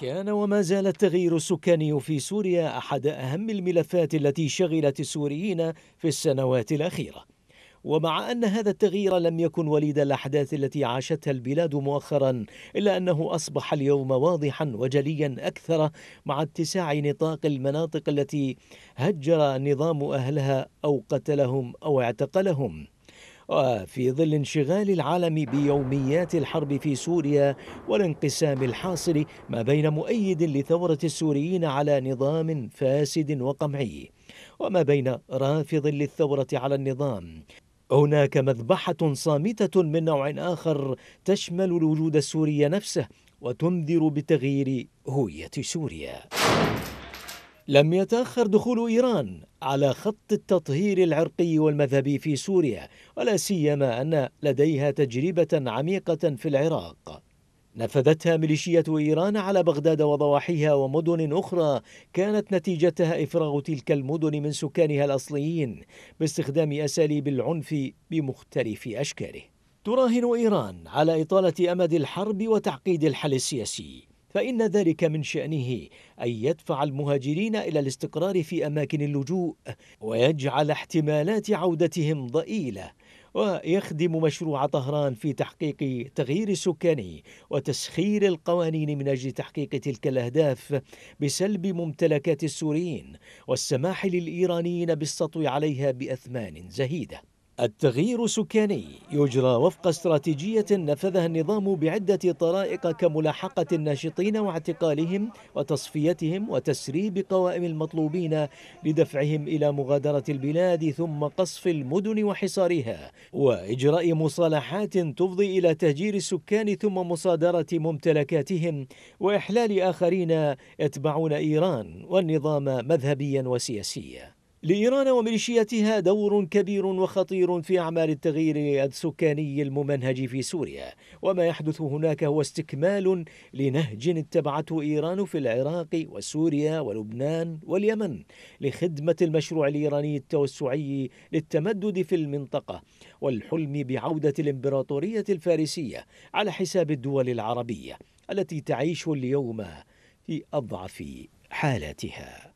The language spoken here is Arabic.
كان وما زال التغيير السكاني في سوريا أحد أهم الملفات التي شغلت السوريين في السنوات الأخيرة ومع أن هذا التغيير لم يكن وليد الأحداث التي عاشتها البلاد مؤخرا إلا أنه أصبح اليوم واضحا وجليا أكثر مع اتساع نطاق المناطق التي هجر نظام أهلها أو قتلهم أو اعتقلهم وفي ظل انشغال العالم بيوميات الحرب في سوريا والانقسام الحاصل ما بين مؤيد لثورة السوريين على نظام فاسد وقمعي وما بين رافض للثورة على النظام هناك مذبحة صامتة من نوع آخر تشمل الوجود السوري نفسه وتنذر بتغيير هوية سوريا لم يتأخر دخول إيران على خط التطهير العرقي والمذهبي في سوريا ولا سيما أن لديها تجربة عميقة في العراق نفذتها ميليشيات إيران على بغداد وضواحيها ومدن أخرى كانت نتيجتها إفراغ تلك المدن من سكانها الأصليين باستخدام أساليب العنف بمختلف أشكاله تراهن إيران على إطالة أمد الحرب وتعقيد الحل السياسي فإن ذلك من شأنه أن يدفع المهاجرين إلى الاستقرار في أماكن اللجوء ويجعل احتمالات عودتهم ضئيلة ويخدم مشروع طهران في تحقيق تغيير السكاني وتسخير القوانين من أجل تحقيق تلك الأهداف بسلب ممتلكات السوريين والسماح للإيرانيين بالسطو عليها بأثمان زهيدة التغيير السكاني يجرى وفق استراتيجية نفذها النظام بعدة طرائق كملاحقة الناشطين واعتقالهم وتصفيتهم وتسريب قوائم المطلوبين لدفعهم إلى مغادرة البلاد ثم قصف المدن وحصارها وإجراء مصالحات تفضي إلى تهجير السكان ثم مصادرة ممتلكاتهم وإحلال آخرين يتبعون إيران والنظام مذهبيا وسياسيا لإيران وميليشياتها دور كبير وخطير في أعمال التغيير السكاني الممنهج في سوريا وما يحدث هناك هو استكمال لنهج اتبعته إيران في العراق وسوريا ولبنان واليمن لخدمة المشروع الإيراني التوسعي للتمدد في المنطقة والحلم بعودة الإمبراطورية الفارسية على حساب الدول العربية التي تعيش اليوم في أضعف حالاتها